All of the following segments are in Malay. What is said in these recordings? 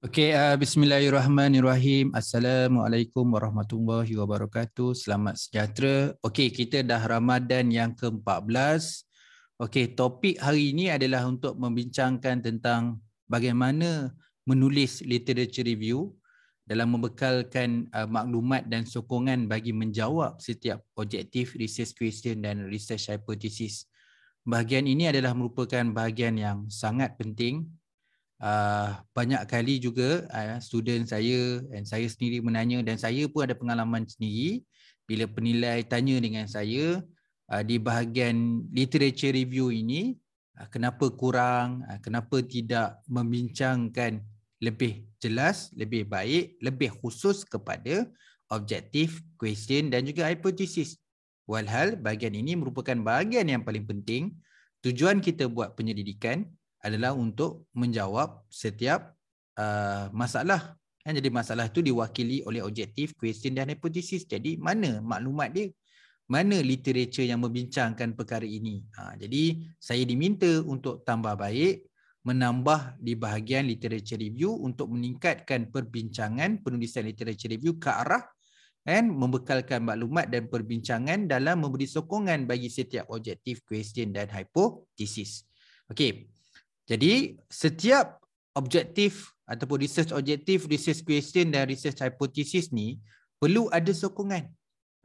Okey, uh, bismillahirrahmanirrahim. Assalamualaikum warahmatullahi wabarakatuh. Selamat sejahtera. Okey, kita dah Ramadan yang ke-14. Okey, topik hari ini adalah untuk membincangkan tentang bagaimana menulis literature review dalam membekalkan uh, maklumat dan sokongan bagi menjawab setiap objektif research question dan research hypothesis. Bahagian ini adalah merupakan bahagian yang sangat penting uh, banyak kali juga uh, student saya dan saya sendiri menanya dan saya pun ada pengalaman sendiri bila penilai tanya dengan saya uh, di bahagian literature review ini uh, kenapa kurang, uh, kenapa tidak membincangkan lebih jelas, lebih baik, lebih khusus kepada objektif, question dan juga hypothesis. Walhal bahagian ini merupakan bahagian yang paling penting tujuan kita buat penyelidikan adalah untuk menjawab setiap uh, masalah. Kan? Jadi masalah itu diwakili oleh objektif, question dan hipotesis. Jadi mana maklumat dia? Mana literatur yang membincangkan perkara ini? Ha, jadi saya diminta untuk tambah baik, menambah di bahagian literature review untuk meningkatkan perbincangan penulisan literature review ke arah dan membekalkan maklumat dan perbincangan dalam memberi sokongan bagi setiap objektif, question dan hypothesis. Okey. Jadi setiap objektif ataupun research objektif, research question dan research hypothesis ni perlu ada sokongan.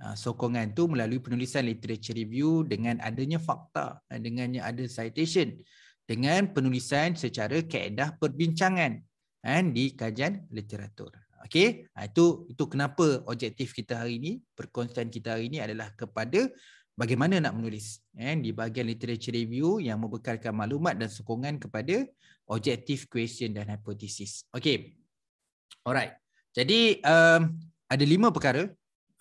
Ha, sokongan tu melalui penulisan literature review dengan adanya fakta, dengannya ada citation, dengan penulisan secara keedah perbincangan kan, di kajian literatur. Okey, ha, itu itu kenapa objektif kita hari ini, perkongsian kita hari ini adalah kepada bagaimana nak menulis eh, di bahagian literature review yang membekalkan maklumat dan sokongan kepada objektif question dan hypothesis. Okay. Alright. Jadi um, ada lima perkara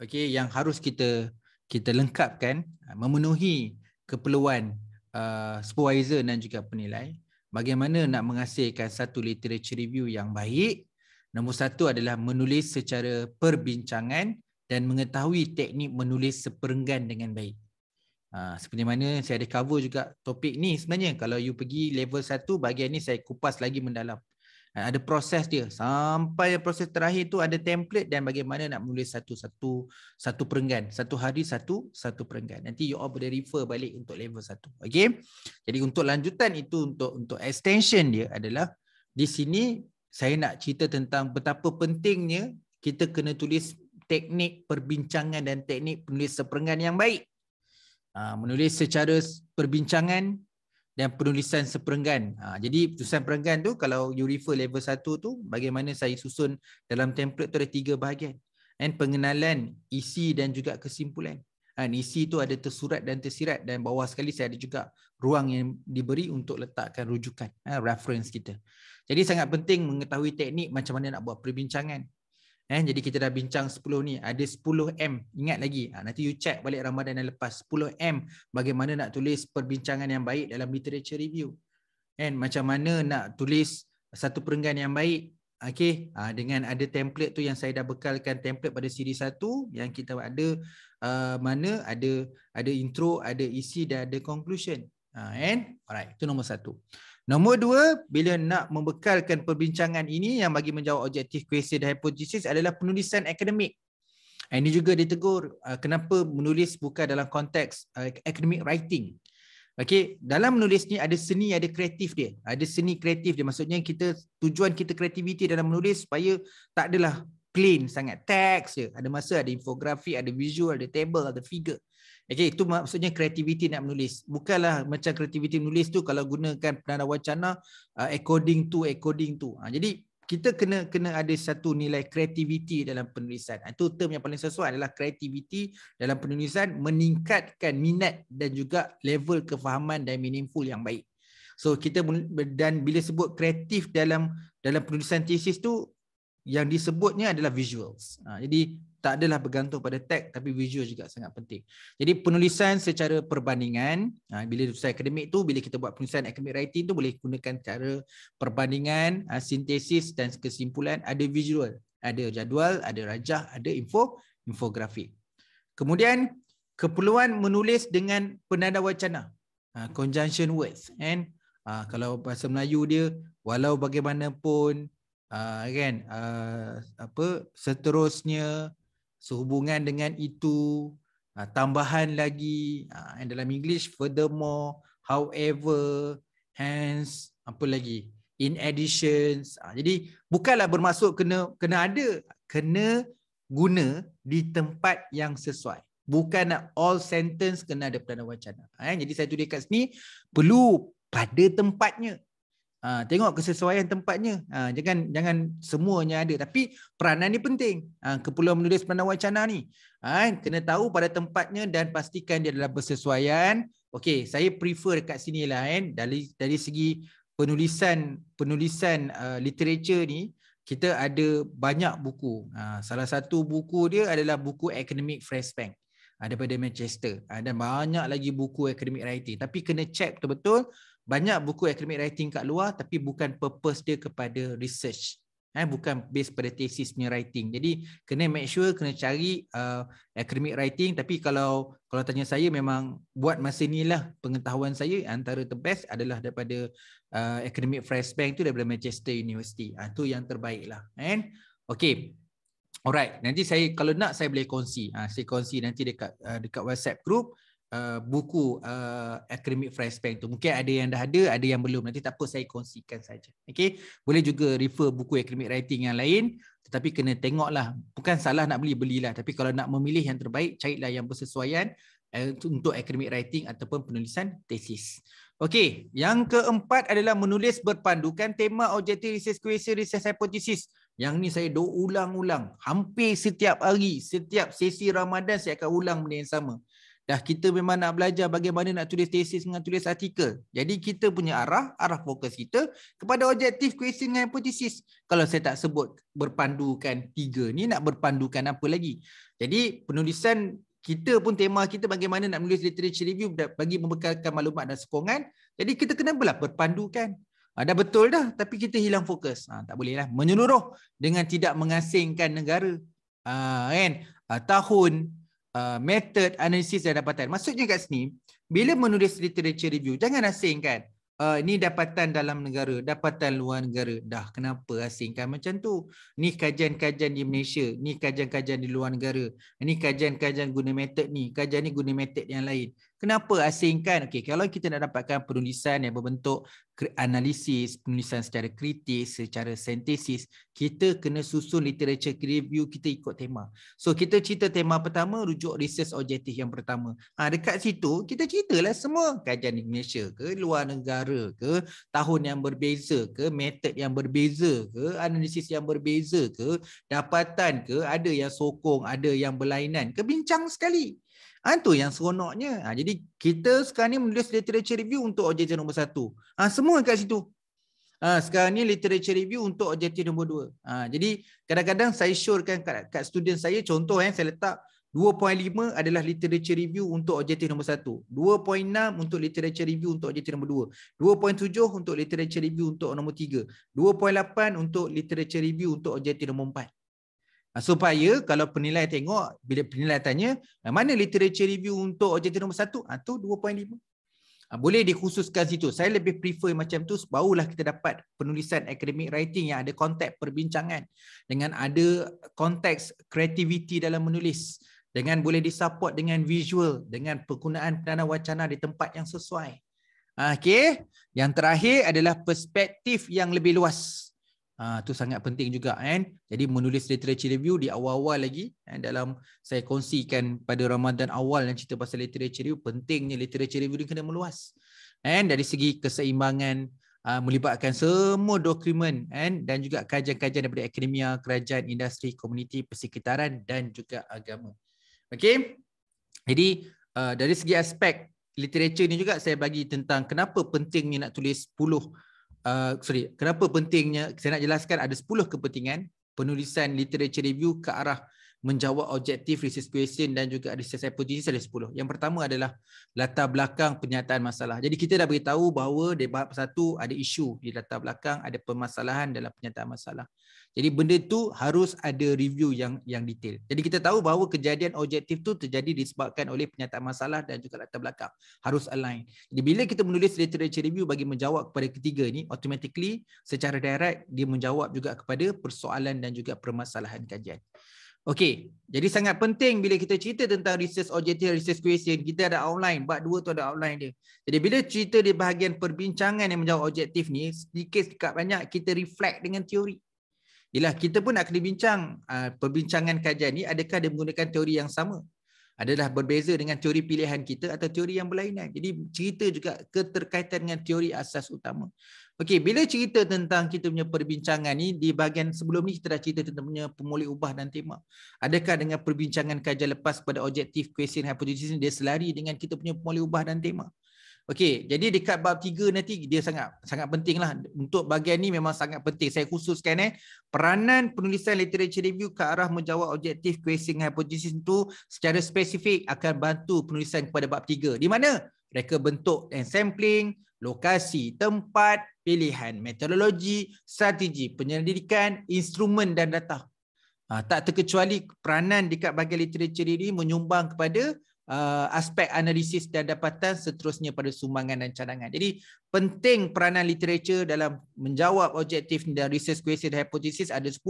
okay, yang harus kita kita lengkapkan uh, memenuhi keperluan uh, supervisor dan juga penilai bagaimana nak menghasilkan satu literature review yang baik. Nombor satu adalah menulis secara perbincangan dan mengetahui teknik menulis seperenggan dengan baik. Ha, seperti mana saya ada cover juga topik ni sebenarnya kalau you pergi level 1 bahagian ni saya kupas lagi mendalam. Ha, ada proses dia sampai proses terakhir tu ada template dan bagaimana nak menulis satu-satu satu perenggan. Satu hari satu, satu perenggan. Nanti you all boleh refer balik untuk level 1. Okay? Jadi untuk lanjutan itu untuk untuk extension dia adalah di sini saya nak cerita tentang betapa pentingnya kita kena tulis teknik perbincangan dan teknik penulis seperenggan yang baik. Ah, menulis secara perbincangan dan penulisan seperenggan. Ah, jadi tulisan perenggan tu kalau you refer level 1 tu bagaimana saya susun dalam template tu ada tiga bahagian. And pengenalan, isi dan juga kesimpulan. Ah, dan isi tu ada tersurat dan tersirat dan bawah sekali saya ada juga ruang yang diberi untuk letakkan rujukan, reference kita. Jadi sangat penting mengetahui teknik macam mana nak buat perbincangan, Eh, jadi kita dah bincang 10 ni, ada 10M, ingat lagi, ha, nanti you check balik Ramadan yang lepas, 10M bagaimana nak tulis perbincangan yang baik dalam literature review. And macam mana nak tulis satu perenggan yang baik okay. ha, dengan ada template tu yang saya dah bekalkan template pada siri 1 yang kita ada uh, mana ada ada intro, ada isi dan ada conclusion. Ha, and alright, itu nombor satu. Nombor dua, bila nak membekalkan perbincangan ini yang bagi menjawab objektif kuesi dan hipotesis adalah penulisan akademik. Ini juga ditegur uh, kenapa menulis bukan dalam konteks uh, academic writing. Okay, dalam menulis ni ada seni, ada kreatif dia. Ada seni kreatif dia. Maksudnya kita tujuan kita kreativiti dalam menulis supaya tak adalah plain sangat teks, je ada masa ada infografik ada visual ada table ada figure okey itu maksudnya kreativiti nak menulis bukannya macam kreativiti menulis tu kalau gunakan penanda wacana uh, according to according to ha, jadi kita kena kena ada satu nilai kreativiti dalam penulisan. Ha, itu term yang paling sesuai adalah kreativiti dalam penulisan meningkatkan minat dan juga level kefahaman dan meaningful yang baik. So kita dan bila sebut kreatif dalam dalam penulisan tesis tu yang disebutnya adalah visuals. Ha, jadi tak adalah bergantung pada teks tapi visual juga sangat penting. Jadi penulisan secara perbandingan, ha, bila tulisan akademik tu, bila kita buat penulisan academic writing tu boleh gunakan cara perbandingan, ha, sintesis dan kesimpulan ada visual, ada jadual, ada rajah, ada info, infografik. Kemudian keperluan menulis dengan penanda wacana, ha, conjunction words. And, ha, kalau bahasa Melayu dia, walau bagaimanapun, uh, kan uh, apa seterusnya sehubungan dengan itu uh, tambahan lagi uh, and dalam english furthermore however hence apa lagi in additions uh, jadi bukanlah bermaksud kena kena ada kena guna di tempat yang sesuai bukan all sentence kena ada perdana wacana eh jadi saya tulis kat sini perlu pada tempatnya Ha, tengok kesesuaian tempatnya. Ha, jangan jangan semuanya ada. Tapi peranan ni penting. Ha, Kepulauan menulis peranan wacana ni. Ha, kan? kena tahu pada tempatnya dan pastikan dia adalah bersesuaian. Okey, saya prefer dekat sini lah. Eh. Dari, dari segi penulisan penulisan uh, literature ni, kita ada banyak buku. Ha, salah satu buku dia adalah buku Academic Fresh Bank ha, daripada Manchester. Ha, dan banyak lagi buku Academic Writing. Tapi kena check betul-betul banyak buku academic writing kat luar tapi bukan purpose dia kepada research eh bukan based pada thesis punya writing jadi kena make sure kena cari uh, academic writing tapi kalau kalau tanya saya memang buat masa ni lah pengetahuan saya antara the best adalah daripada uh, academic fresh bank tu daripada Manchester University ah uh, tu yang terbaiklah kan okey Alright, nanti saya kalau nak saya boleh kongsi. Ha, saya kongsi nanti dekat uh, dekat WhatsApp group. Uh, buku uh, Academic Fresh Bank tu. Mungkin ada yang dah ada, ada yang belum. Nanti tak apa saya kongsikan saja. Okey. Boleh juga refer buku akademik Writing yang lain tetapi kena tengoklah. Bukan salah nak beli belilah tapi kalau nak memilih yang terbaik carilah yang bersesuaian uh, untuk akademik Writing ataupun penulisan tesis. Okey, yang keempat adalah menulis berpandukan tema objektif research question research hypothesis. Yang ni saya dok ulang-ulang. Hampir setiap hari, setiap sesi Ramadan saya akan ulang benda yang sama dah kita memang nak belajar bagaimana nak tulis tesis dengan tulis artikel. Jadi kita punya arah, arah fokus kita kepada objektif question dengan hipotesis. Kalau saya tak sebut berpandukan tiga ni nak berpandukan apa lagi? Jadi penulisan kita pun tema kita bagaimana nak menulis literature review bagi membekalkan maklumat dan sokongan. Jadi kita kena belah berpandukan. Ada ha, betul dah tapi kita hilang fokus. Ha, tak bolehlah menyeluruh dengan tidak mengasingkan negara. Ha, kan? Ha, tahun Uh, method analisis dan dapatan. Maksudnya kat sini, bila menulis literature review, jangan asingkan. Uh, ni dapatan dalam negara, dapatan luar negara. Dah kenapa asingkan macam tu? Ni kajian-kajian di Malaysia, ni kajian-kajian di luar negara. Ni kajian-kajian guna method ni, kajian ni guna method yang lain. Kenapa asingkan? Okey, kalau kita nak dapatkan penulisan yang berbentuk analisis, penulisan secara kritis, secara sintesis, kita kena susun literature review kita ikut tema. So kita cerita tema pertama, rujuk research objektif yang pertama. Ha, dekat situ, kita ceritalah semua kajian di Malaysia ke, luar negara ke, tahun yang berbeza ke, method yang berbeza ke, analisis yang berbeza ke, dapatan ke, ada yang sokong, ada yang berlainan kebincang sekali. Ha, tu yang seronoknya. Ha, jadi kita sekarang ni menulis literature review untuk objektif nombor satu. Ha, semua kat situ. Ha, sekarang ni literature review untuk objektif nombor dua. Ha, jadi kadang-kadang saya syorkan kat, kat student saya, contoh eh, saya letak 2.5 adalah literature review untuk objektif nombor satu. 2.6 untuk literature review untuk objektif nombor dua. 2.7 untuk literature review untuk nombor tiga. 2.8 untuk literature review untuk objektif nombor empat. Ah, supaya kalau penilai tengok bila penilai tanya ah, mana literature review untuk objektif nombor satu ah ha, 2.5 ah, boleh dikhususkan situ saya lebih prefer macam tu barulah kita dapat penulisan academic writing yang ada konteks perbincangan dengan ada konteks creativity dalam menulis dengan boleh disupport dengan visual dengan penggunaan penanda wacana di tempat yang sesuai Okay, yang terakhir adalah perspektif yang lebih luas itu ah, uh, sangat penting juga kan. Jadi menulis literature review di awal-awal lagi kan? dalam saya kongsikan pada Ramadan awal yang cerita pasal literature review pentingnya literature review ni kena meluas. And dari segi keseimbangan uh, melibatkan semua dokumen and dan juga kajian-kajian daripada akademia, kerajaan, industri, komuniti, persekitaran dan juga agama. Okay. Jadi uh, dari segi aspek literature ni juga saya bagi tentang kenapa pentingnya nak tulis 10 uh, sorry, kenapa pentingnya saya nak jelaskan ada 10 kepentingan penulisan literature review ke arah uh, menjawab objektif research question dan juga research hypothesis ada 10. Yang pertama adalah latar belakang penyataan masalah. Jadi kita dah beritahu bahawa di bahagian satu ada isu di latar belakang, ada permasalahan dalam penyataan masalah. Jadi benda tu harus ada review yang yang detail. Jadi kita tahu bahawa kejadian objektif tu terjadi disebabkan oleh penyataan masalah dan juga latar belakang. Harus align. Jadi bila kita menulis literature review bagi menjawab kepada ketiga ni, automatically secara direct dia menjawab juga kepada persoalan dan juga permasalahan kajian. Okey, jadi sangat penting bila kita cerita tentang research objective research question, kita ada outline, bab dua tu ada outline dia. Jadi bila cerita di bahagian perbincangan yang menjawab objektif ni, sedikit sikit banyak kita reflect dengan teori. Yalah kita pun nak kena bincang ah, perbincangan kajian ni adakah dia menggunakan teori yang sama? Adalah berbeza dengan teori pilihan kita atau teori yang berlainan. Jadi cerita juga keterkaitan dengan teori asas utama. Okey, bila cerita tentang kita punya perbincangan ni di bahagian sebelum ni kita dah cerita tentang punya pemulih ubah dan tema. Adakah dengan perbincangan kajian lepas pada objektif question hypothesis ni dia selari dengan kita punya pemulih ubah dan tema? Okey, jadi dekat bab 3 nanti dia sangat sangat pentinglah untuk bahagian ni memang sangat penting. Saya khususkan eh peranan penulisan literature review ke arah menjawab objektif question hypothesis tu secara spesifik akan bantu penulisan kepada bab 3. Di mana? Reka bentuk dan sampling, lokasi, tempat, pilihan metodologi, strategi penyelidikan, instrumen dan data. Ha, tak terkecuali peranan dekat bahagian literature ini menyumbang kepada uh, aspek analisis dan dapatan seterusnya pada sumbangan dan cadangan. Jadi penting peranan literatur dalam menjawab objektif dan research question dan hypothesis ada 10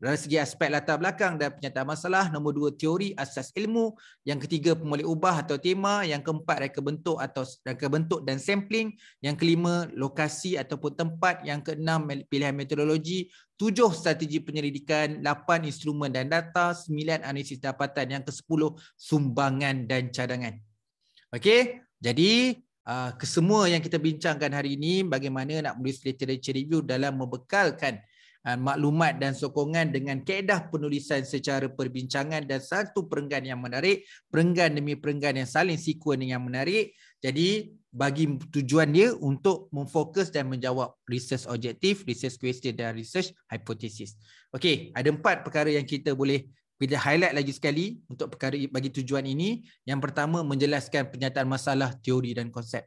dari segi aspek latar belakang dan penyataan masalah nombor 2 teori asas ilmu yang ketiga pemulih ubah atau tema yang keempat reka bentuk atau reka bentuk dan sampling yang kelima lokasi ataupun tempat yang keenam pilihan metodologi tujuh strategi penyelidikan lapan instrumen dan data sembilan analisis dapatan yang ke-10 sumbangan dan cadangan okey jadi uh, kesemua yang kita bincangkan hari ini bagaimana nak menulis literature review dalam membekalkan uh, maklumat dan sokongan dengan kaedah penulisan secara perbincangan dan satu perenggan yang menarik, perenggan demi perenggan yang saling sequence yang menarik. Jadi bagi tujuan dia untuk memfokus dan menjawab research objective, research question dan research hypothesis. Okey, ada empat perkara yang kita boleh kita highlight lagi sekali untuk perkara bagi tujuan ini yang pertama menjelaskan penyataan masalah teori dan konsep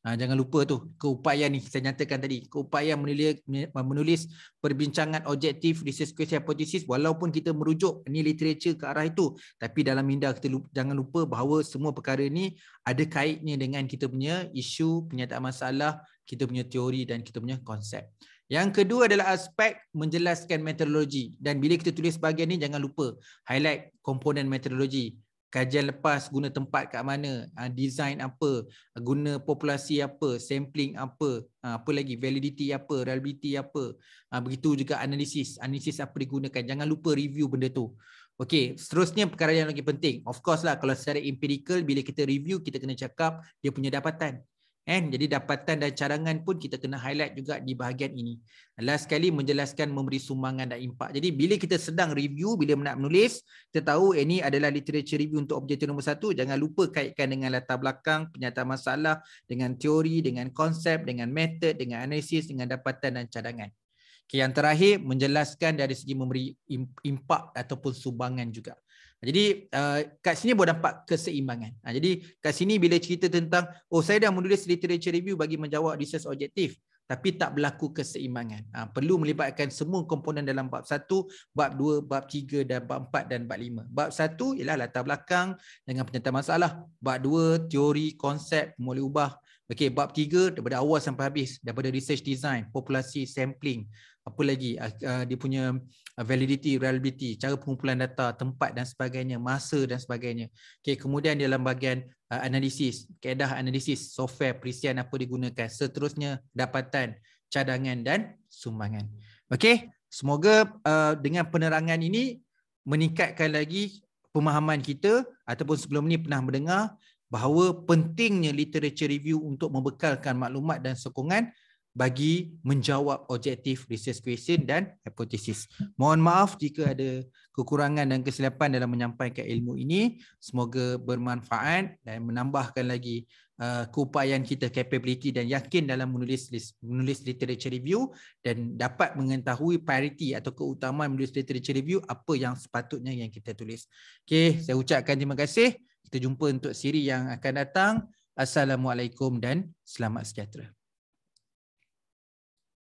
ha, jangan lupa tu keupayaan ni saya nyatakan tadi keupayaan menulis, menulis perbincangan objektif research question hypothesis walaupun kita merujuk ni literature ke arah itu tapi dalam minda kita lupa, jangan lupa bahawa semua perkara ni ada kaitnya dengan kita punya isu penyataan masalah kita punya teori dan kita punya konsep yang kedua adalah aspek menjelaskan metodologi Dan bila kita tulis bahagian ni, jangan lupa highlight komponen metodologi Kajian lepas guna tempat kat mana, ah, design apa, guna populasi apa, sampling apa, ah, apa lagi, validity apa, reliability apa. Ah, begitu juga analisis, analisis apa digunakan. Jangan lupa review benda tu. Okey, seterusnya perkara yang lagi penting. Of course lah, kalau secara empirical, bila kita review, kita kena cakap dia punya dapatan. Kan? Jadi dapatan dan cadangan pun kita kena highlight juga di bahagian ini. Last sekali menjelaskan memberi sumbangan dan impak. Jadi bila kita sedang review, bila nak menulis, kita tahu ini eh, adalah literature review untuk objektif nombor satu. Jangan lupa kaitkan dengan latar belakang, penyataan masalah, dengan teori, dengan konsep, dengan method, dengan analisis, dengan dapatan dan cadangan. Okay, yang terakhir, menjelaskan dari segi memberi impak ataupun sumbangan juga. Jadi uh, kat sini boleh dapat keseimbangan. Ha, jadi kat sini bila cerita tentang oh saya dah menulis literature review bagi menjawab research objektif tapi tak berlaku keseimbangan. Ha, perlu melibatkan semua komponen dalam bab 1, bab 2, bab 3 dan bab 4 dan bab 5. Bab 1 ialah latar belakang dengan penyataan masalah. Bab 2 teori, konsep, boleh ubah. Okey, bab 3 daripada awal sampai habis daripada research design, populasi, sampling, apa lagi ah, ah, dia punya ah, validity reliability cara pengumpulan data tempat dan sebagainya masa dan sebagainya okey kemudian di dalam bahagian analisis kaedah analisis software perisian apa digunakan seterusnya dapatan cadangan dan sumbangan okey semoga dengan penerangan ini meningkatkan lagi pemahaman kita ataupun sebelum ni pernah mendengar bahawa pentingnya literature review untuk membekalkan maklumat dan sokongan bagi menjawab objektif research question dan hypothesis. Mohon maaf jika ada kekurangan dan kesilapan dalam menyampaikan ilmu ini. Semoga bermanfaat dan menambahkan lagi uh, keupayaan kita capability dan yakin dalam menulis menulis literature review dan dapat mengetahui priority atau keutamaan menulis literature review apa yang sepatutnya yang kita tulis. Okey, saya ucapkan terima kasih. Kita jumpa untuk siri yang akan datang. Assalamualaikum dan selamat sejahtera.